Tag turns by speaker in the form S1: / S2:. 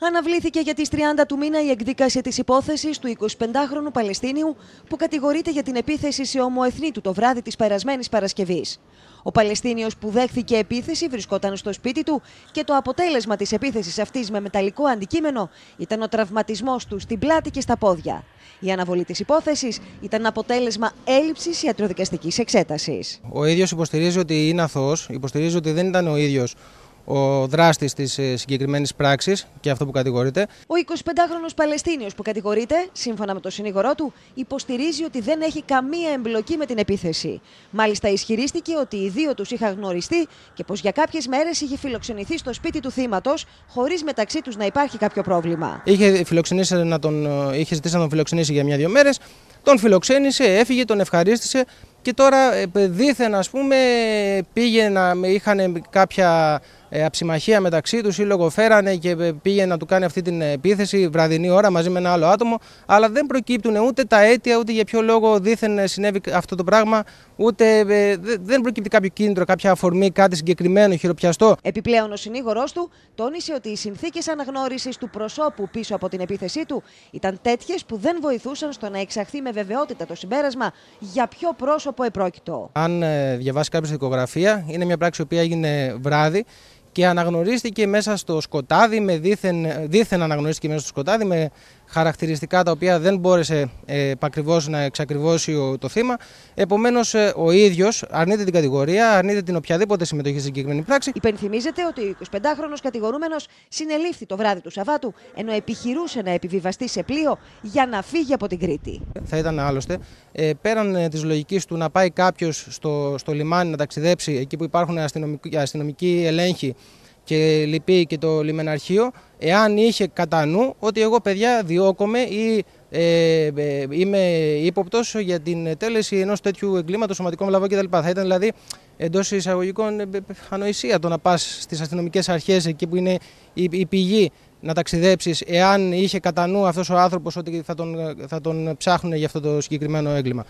S1: Αναβλήθηκε για τις 30 του μήνα η εκδίκαση της υπόθεσης του 25χρονου Παλαιστίνιου που κατηγορείται για την επίθεση σε ομοεθνή του το βράδυ της περασμένης Παρασκευής. Ο Παλαιστίνιος που δέχθηκε επίθεση βρισκόταν στο σπίτι του και το αποτέλεσμα της επίθεσης αυτής με μεταλλικό αντικείμενο ήταν ο τραυματισμός του στην πλάτη και στα πόδια. Η αναβολή της υπόθεσης ήταν αποτέλεσμα έλλειψης ιατροδικαστικής εξέτασης.
S2: Ο ίδιος υποστηρίζει ότι είναι αθώος, υποστηρίζει ότι δεν ήταν ο ίδιος ο δράστης της ε, συγκεκριμένης πράξης και αυτό που κατηγορείται.
S1: Ο 25χρονο Παλαιστίνιος που κατηγορείται, σύμφωνα με τον συνήγορό του, υποστηρίζει ότι δεν έχει καμία εμπλοκή με την επίθεση. Μάλιστα, ισχυρίστηκε ότι οι δύο τους είχαν γνωριστεί και πως για κάποιες μέρες είχε φιλοξενηθεί στο σπίτι του θύματος, χωρίς μεταξύ τους να υπάρχει κάποιο πρόβλημα.
S2: Είχε, φιλοξενήσει να ε, είχε ζητήσει να τον φιλοξενήσει για μια-δύο μέρες. Τον φιλοξένησε, έφυγε, τον ευχαρίστησε και τώρα ε, δίθεν ας πούμε πήγε να είχαν κάποια ε, αψημαχία μεταξύ τους ή λογοφέρανε και ε, πήγε να του κάνει αυτή την ε, επίθεση βραδινή ώρα μαζί με ένα άλλο άτομο. Αλλά δεν προκύπτουν ούτε τα αίτια, ούτε για ποιο λόγο δήθεν συνέβη αυτό το πράγμα, ούτε δεν προκύπτει κάποιο κίνητρο, κάποια αφορμή, κάτι συγκεκριμένο, χειροπιαστό.
S1: Επιπλέον, ο συνήγορο του τόνισε ότι οι συνθήκες αναγνώρισης του προσώπου πίσω από την επίθεσή του ήταν τέτοιες που δεν βοηθούσαν στο να εξαχθεί με βεβαιότητα το συμπέρασμα για ποιο πρόσωπο επρόκειτο.
S2: Αν διαβάσει κάποιος δικογραφία, είναι μια πράξη οποία έγινε βράδυ και αναγνωρίστηκε μέσα στο σκοτάδι, με δίθεν, δίθεν αναγνωρίστηκε μέσα στο σκοτάδι, με χαρακτηριστικά τα οποία δεν μπόρεσε ε, να εξακριβώσει το θύμα. Επομένως, ε, ο ίδιος αρνείται την κατηγορία, αρνείται την οποιαδήποτε συμμετοχή στην συγκεκριμένη πράξη. Υπενθυμίζεται ότι ο 25χρονο κατηγορούμενος συνελήφθη το βράδυ
S1: του Σαββάτου, ενώ επιχειρούσε να επιβιβαστεί σε πλοίο για να φύγει από την Κρήτη.
S2: Θα ήταν άλλωστε ε, πέραν της της λογικής του να πάει κάποιος στο, στο λιμάνι να ταξιδέψει εκεί που υπάρχουν αστυνομικοί ελέγχοι και λυπεί και το λιμεναρχείο, εάν είχε κατά νου ότι εγώ παιδιά διώκομαι ή ε, ε είμαι ύποπτος για την τέλεση ενός τέτοιου εγκλήματος, σωματικό μελαβό κτλ. Θα ήταν δηλαδή εντός εισαγωγικών ε, ε, ανοησία το να πας στις αστυνομικές αρχές, εκεί που είναι η, η πηγή, να ταξιδέψεις, εάν είχε κατά νου αυτός ο άνθρωπος ότι θα τον, θα τον ψάχνουν για αυτό το συγκεκριμένο έγκλημα.